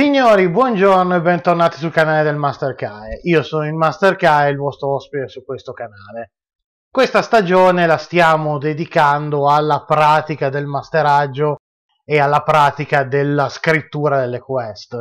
Signori, buongiorno e bentornati sul canale del Master Kai. Io sono il Master Kai, il vostro ospite su questo canale. Questa stagione la stiamo dedicando alla pratica del masteraggio e alla pratica della scrittura delle quest.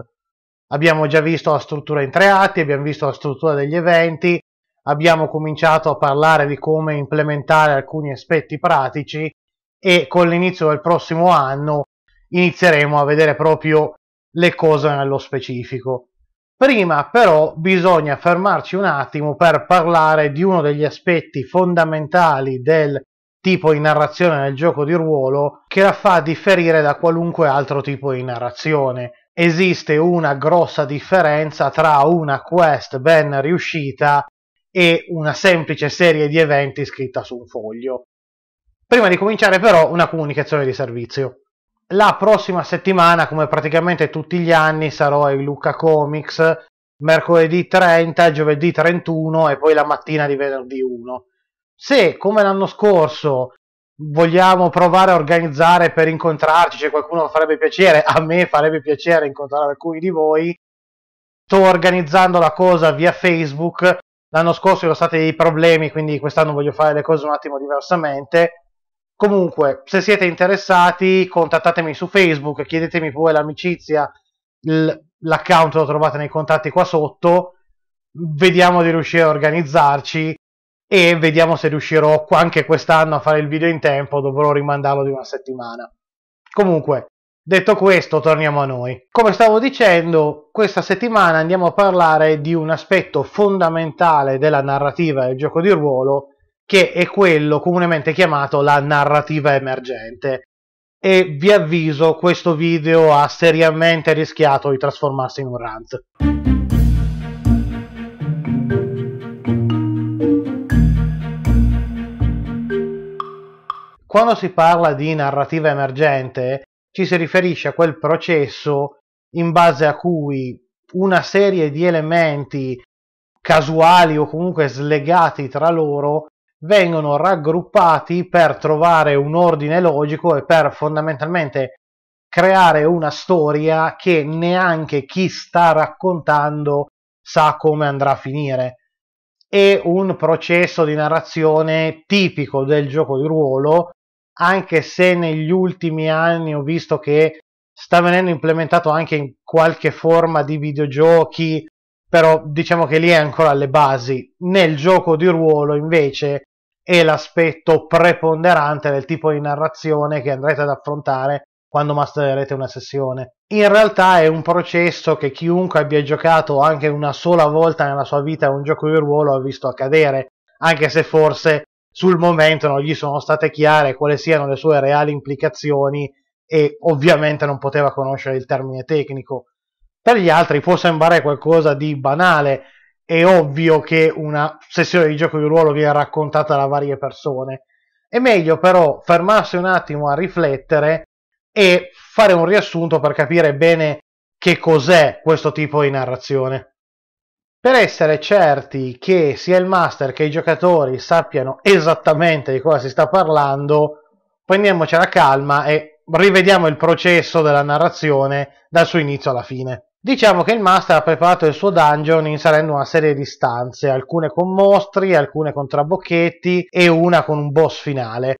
Abbiamo già visto la struttura in tre atti, abbiamo visto la struttura degli eventi, abbiamo cominciato a parlare di come implementare alcuni aspetti pratici e con l'inizio del prossimo anno inizieremo a vedere proprio le cose nello specifico. Prima però bisogna fermarci un attimo per parlare di uno degli aspetti fondamentali del tipo di narrazione nel gioco di ruolo che la fa differire da qualunque altro tipo di narrazione. Esiste una grossa differenza tra una quest ben riuscita e una semplice serie di eventi scritta su un foglio. Prima di cominciare però una comunicazione di servizio la prossima settimana, come praticamente tutti gli anni, sarò ai Luca Comics mercoledì 30, giovedì 31 e poi la mattina di venerdì 1. Se, come l'anno scorso, vogliamo provare a organizzare per incontrarci, c'è qualcuno farebbe piacere, a me farebbe piacere incontrare alcuni di voi, sto organizzando la cosa via Facebook, l'anno scorso ci sono stati dei problemi, quindi quest'anno voglio fare le cose un attimo diversamente, Comunque, se siete interessati, contattatemi su Facebook, chiedetemi pure l'amicizia, l'account lo trovate nei contatti qua sotto. Vediamo di riuscire a organizzarci e vediamo se riuscirò anche quest'anno a fare il video in tempo, dovrò rimandarlo di una settimana. Comunque, detto questo, torniamo a noi. Come stavo dicendo, questa settimana andiamo a parlare di un aspetto fondamentale della narrativa del gioco di ruolo che è quello comunemente chiamato la narrativa emergente. E vi avviso, questo video ha seriamente rischiato di trasformarsi in un rant. Quando si parla di narrativa emergente, ci si riferisce a quel processo in base a cui una serie di elementi casuali o comunque slegati tra loro vengono raggruppati per trovare un ordine logico e per fondamentalmente creare una storia che neanche chi sta raccontando sa come andrà a finire. È un processo di narrazione tipico del gioco di ruolo, anche se negli ultimi anni ho visto che sta venendo implementato anche in qualche forma di videogiochi, però diciamo che lì è ancora alle basi. Nel gioco di ruolo invece è l'aspetto preponderante del tipo di narrazione che andrete ad affrontare quando mastererete una sessione. In realtà è un processo che chiunque abbia giocato anche una sola volta nella sua vita a un gioco di ruolo ha visto accadere, anche se forse sul momento non gli sono state chiare quali siano le sue reali implicazioni e ovviamente non poteva conoscere il termine tecnico. Per gli altri può sembrare qualcosa di banale, è ovvio che una sessione di gioco di ruolo viene raccontata da varie persone. È meglio però fermarsi un attimo a riflettere e fare un riassunto per capire bene che cos'è questo tipo di narrazione. Per essere certi che sia il master che i giocatori sappiano esattamente di cosa si sta parlando, prendiamoci la calma e rivediamo il processo della narrazione dal suo inizio alla fine. Diciamo che il master ha preparato il suo dungeon inserendo una serie di stanze, alcune con mostri, alcune con trabocchetti e una con un boss finale.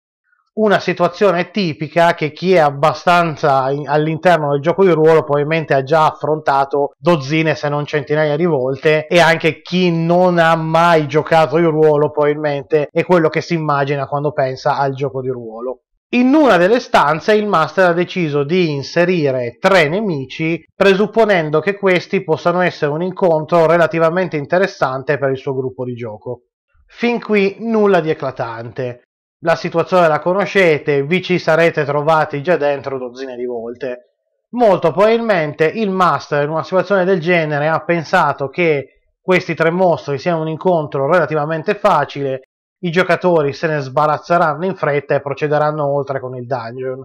Una situazione tipica che chi è abbastanza all'interno del gioco di ruolo probabilmente ha già affrontato dozzine se non centinaia di volte e anche chi non ha mai giocato di ruolo probabilmente è quello che si immagina quando pensa al gioco di ruolo. In una delle stanze il master ha deciso di inserire tre nemici, presupponendo che questi possano essere un incontro relativamente interessante per il suo gruppo di gioco. Fin qui nulla di eclatante. La situazione la conoscete, vi ci sarete trovati già dentro dozzine di volte. Molto probabilmente il master in una situazione del genere ha pensato che questi tre mostri siano un incontro relativamente facile i giocatori se ne sbarazzeranno in fretta e procederanno oltre con il dungeon.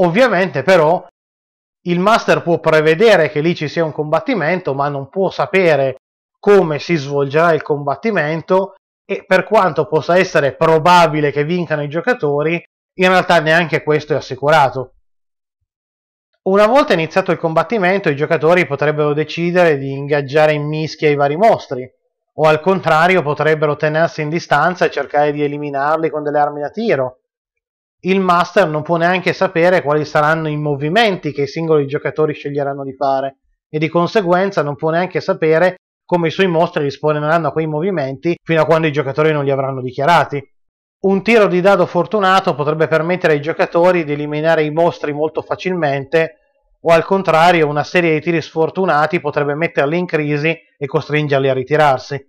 Ovviamente però il master può prevedere che lì ci sia un combattimento, ma non può sapere come si svolgerà il combattimento e per quanto possa essere probabile che vincano i giocatori, in realtà neanche questo è assicurato. Una volta iniziato il combattimento, i giocatori potrebbero decidere di ingaggiare in mischia i vari mostri, o al contrario potrebbero tenersi in distanza e cercare di eliminarli con delle armi da tiro. Il master non può neanche sapere quali saranno i movimenti che i singoli giocatori sceglieranno di fare e di conseguenza non può neanche sapere come i suoi mostri risponderanno a quei movimenti fino a quando i giocatori non li avranno dichiarati. Un tiro di dado fortunato potrebbe permettere ai giocatori di eliminare i mostri molto facilmente o al contrario una serie di tiri sfortunati potrebbe metterli in crisi e costringerli a ritirarsi.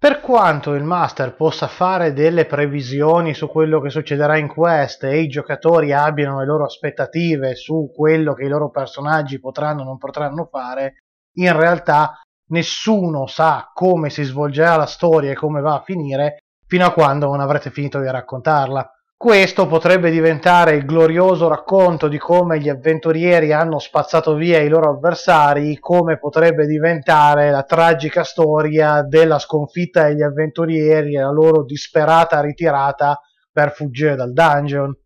Per quanto il master possa fare delle previsioni su quello che succederà in quest e i giocatori abbiano le loro aspettative su quello che i loro personaggi potranno o non potranno fare, in realtà nessuno sa come si svolgerà la storia e come va a finire fino a quando non avrete finito di raccontarla. Questo potrebbe diventare il glorioso racconto di come gli avventurieri hanno spazzato via i loro avversari, come potrebbe diventare la tragica storia della sconfitta degli avventurieri e la loro disperata ritirata per fuggire dal dungeon.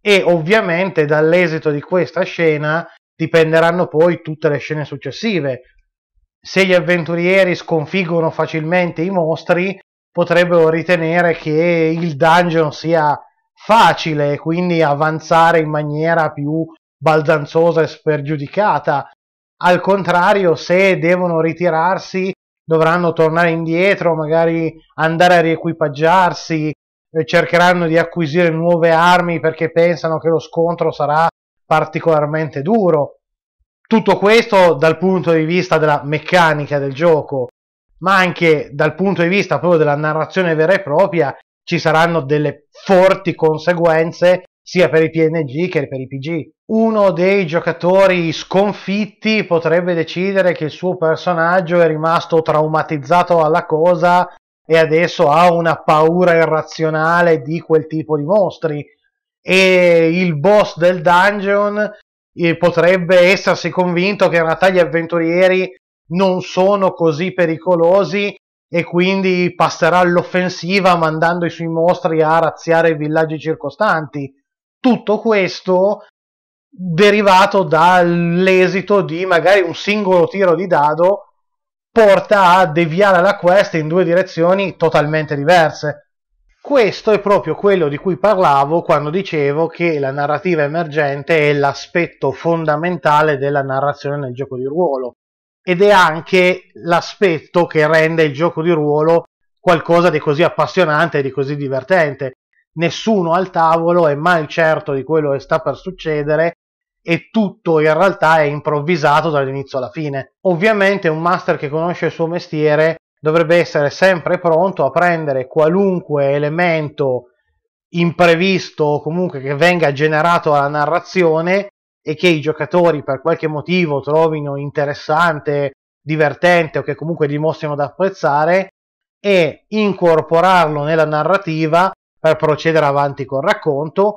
E ovviamente dall'esito di questa scena dipenderanno poi tutte le scene successive. Se gli avventurieri sconfiggono facilmente i mostri, potrebbero ritenere che il dungeon sia facile e quindi avanzare in maniera più baldanzosa e spergiudicata. Al contrario, se devono ritirarsi, dovranno tornare indietro, magari andare a riequipaggiarsi, eh, cercheranno di acquisire nuove armi perché pensano che lo scontro sarà particolarmente duro. Tutto questo dal punto di vista della meccanica del gioco, ma anche dal punto di vista proprio della narrazione vera e propria ci saranno delle forti conseguenze sia per i PNG che per i PG. Uno dei giocatori sconfitti potrebbe decidere che il suo personaggio è rimasto traumatizzato alla cosa e adesso ha una paura irrazionale di quel tipo di mostri e il boss del dungeon eh, potrebbe essersi convinto che in realtà gli avventurieri non sono così pericolosi e quindi passerà all'offensiva mandando i suoi mostri a razziare i villaggi circostanti. Tutto questo derivato dall'esito di magari un singolo tiro di dado porta a deviare la quest in due direzioni totalmente diverse. Questo è proprio quello di cui parlavo quando dicevo che la narrativa emergente è l'aspetto fondamentale della narrazione nel gioco di ruolo ed è anche l'aspetto che rende il gioco di ruolo qualcosa di così appassionante e di così divertente. Nessuno al tavolo è mai certo di quello che sta per succedere e tutto in realtà è improvvisato dall'inizio alla fine. Ovviamente un master che conosce il suo mestiere dovrebbe essere sempre pronto a prendere qualunque elemento imprevisto o comunque che venga generato alla narrazione e che i giocatori per qualche motivo trovino interessante, divertente o che comunque dimostrino da apprezzare e incorporarlo nella narrativa per procedere avanti col racconto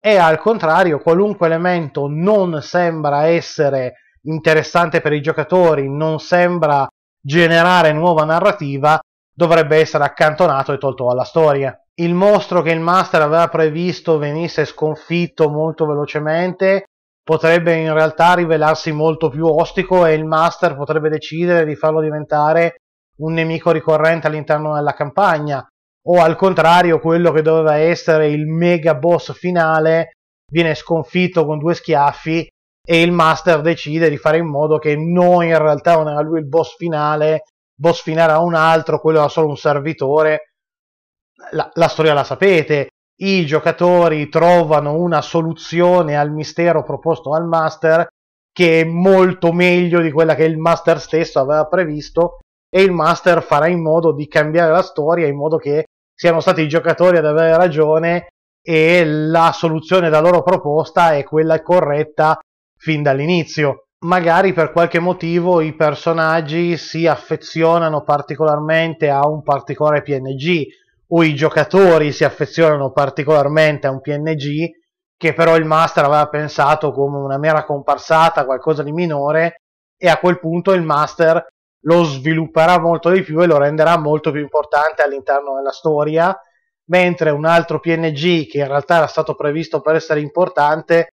e al contrario qualunque elemento non sembra essere interessante per i giocatori, non sembra generare nuova narrativa, dovrebbe essere accantonato e tolto dalla storia. Il mostro che il master aveva previsto venisse sconfitto molto velocemente potrebbe in realtà rivelarsi molto più ostico e il master potrebbe decidere di farlo diventare un nemico ricorrente all'interno della campagna o al contrario quello che doveva essere il mega boss finale viene sconfitto con due schiaffi e il master decide di fare in modo che no in realtà non era lui il boss finale boss finale a un altro quello era solo un servitore la, la storia la sapete i giocatori trovano una soluzione al mistero proposto al master che è molto meglio di quella che il master stesso aveva previsto e il master farà in modo di cambiare la storia in modo che siano stati i giocatori ad avere ragione e la soluzione da loro proposta è quella corretta fin dall'inizio. Magari per qualche motivo i personaggi si affezionano particolarmente a un particolare PNG, o i giocatori si affezionano particolarmente a un PNG che però il master aveva pensato come una mera comparsata, qualcosa di minore e a quel punto il master lo svilupperà molto di più e lo renderà molto più importante all'interno della storia, mentre un altro PNG che in realtà era stato previsto per essere importante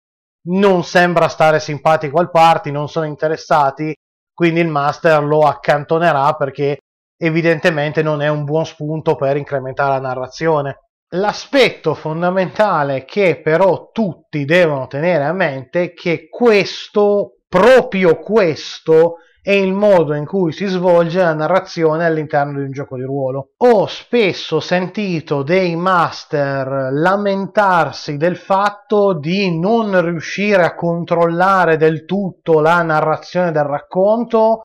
non sembra stare simpatico al party, non sono interessati, quindi il master lo accantonerà perché evidentemente non è un buon spunto per incrementare la narrazione. L'aspetto fondamentale che però tutti devono tenere a mente è che questo, proprio questo, è il modo in cui si svolge la narrazione all'interno di un gioco di ruolo. Ho spesso sentito dei master lamentarsi del fatto di non riuscire a controllare del tutto la narrazione del racconto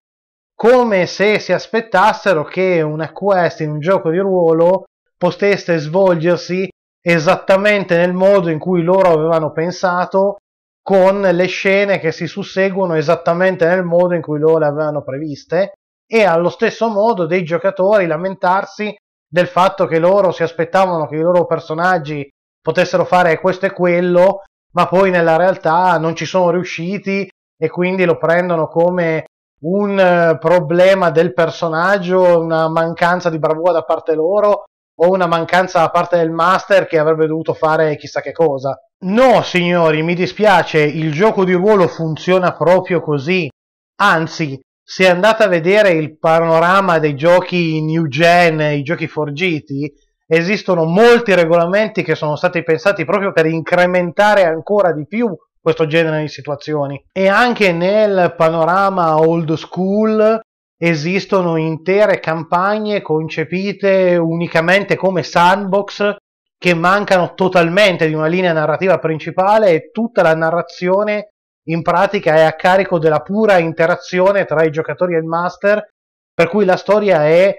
come se si aspettassero che una quest in un gioco di ruolo potesse svolgersi esattamente nel modo in cui loro avevano pensato, con le scene che si susseguono esattamente nel modo in cui loro le avevano previste, e allo stesso modo dei giocatori lamentarsi del fatto che loro si aspettavano che i loro personaggi potessero fare questo e quello, ma poi nella realtà non ci sono riusciti e quindi lo prendono come un eh, problema del personaggio, una mancanza di bravura da parte loro o una mancanza da parte del master che avrebbe dovuto fare chissà che cosa. No, signori, mi dispiace, il gioco di ruolo funziona proprio così. Anzi, se andate a vedere il panorama dei giochi new gen, i giochi forgiti, esistono molti regolamenti che sono stati pensati proprio per incrementare ancora di più questo genere di situazioni. E anche nel panorama old school esistono intere campagne concepite unicamente come sandbox che mancano totalmente di una linea narrativa principale e tutta la narrazione in pratica è a carico della pura interazione tra i giocatori e il master, per cui la storia è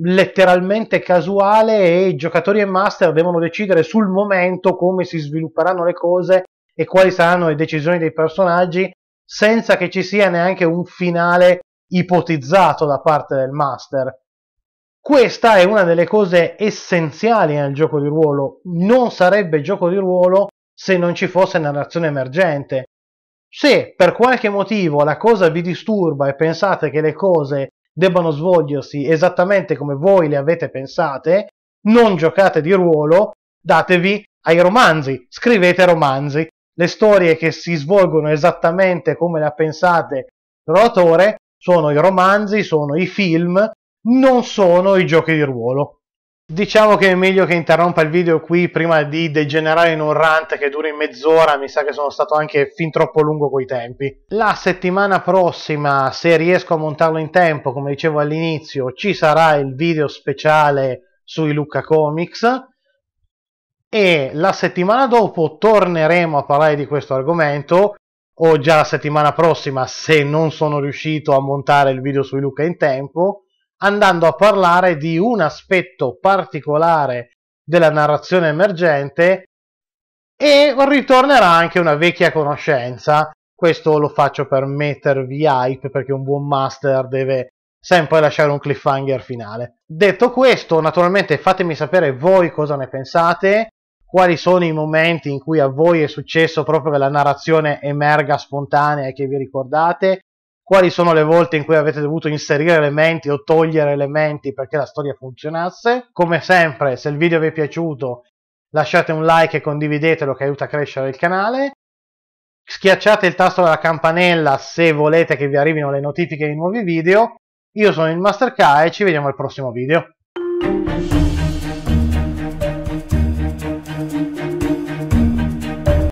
letteralmente casuale e i giocatori e master devono decidere sul momento come si svilupperanno le cose e quali saranno le decisioni dei personaggi senza che ci sia neanche un finale ipotizzato da parte del master. Questa è una delle cose essenziali nel gioco di ruolo. Non sarebbe gioco di ruolo se non ci fosse narrazione emergente. Se per qualche motivo la cosa vi disturba e pensate che le cose debbano svolgersi esattamente come voi le avete pensate, non giocate di ruolo, datevi ai romanzi, scrivete romanzi le storie che si svolgono esattamente come le ha pensate l'autore sono i romanzi, sono i film, non sono i giochi di ruolo. Diciamo che è meglio che interrompa il video qui prima di degenerare in un rant che duri mezz'ora, mi sa che sono stato anche fin troppo lungo coi tempi. La settimana prossima, se riesco a montarlo in tempo, come dicevo all'inizio, ci sarà il video speciale sui Lucca Comics e la settimana dopo torneremo a parlare di questo argomento o già la settimana prossima se non sono riuscito a montare il video su Luca in tempo andando a parlare di un aspetto particolare della narrazione emergente e ritornerà anche una vecchia conoscenza questo lo faccio per mettervi hype perché un buon master deve sempre lasciare un cliffhanger finale detto questo naturalmente fatemi sapere voi cosa ne pensate quali sono i momenti in cui a voi è successo proprio che la narrazione emerga spontanea e che vi ricordate, quali sono le volte in cui avete dovuto inserire elementi o togliere elementi perché la storia funzionasse. Come sempre, se il video vi è piaciuto, lasciate un like e condividetelo che aiuta a crescere il canale. Schiacciate il tasto della campanella se volete che vi arrivino le notifiche di nuovi video. Io sono il Masterka e ci vediamo al prossimo video.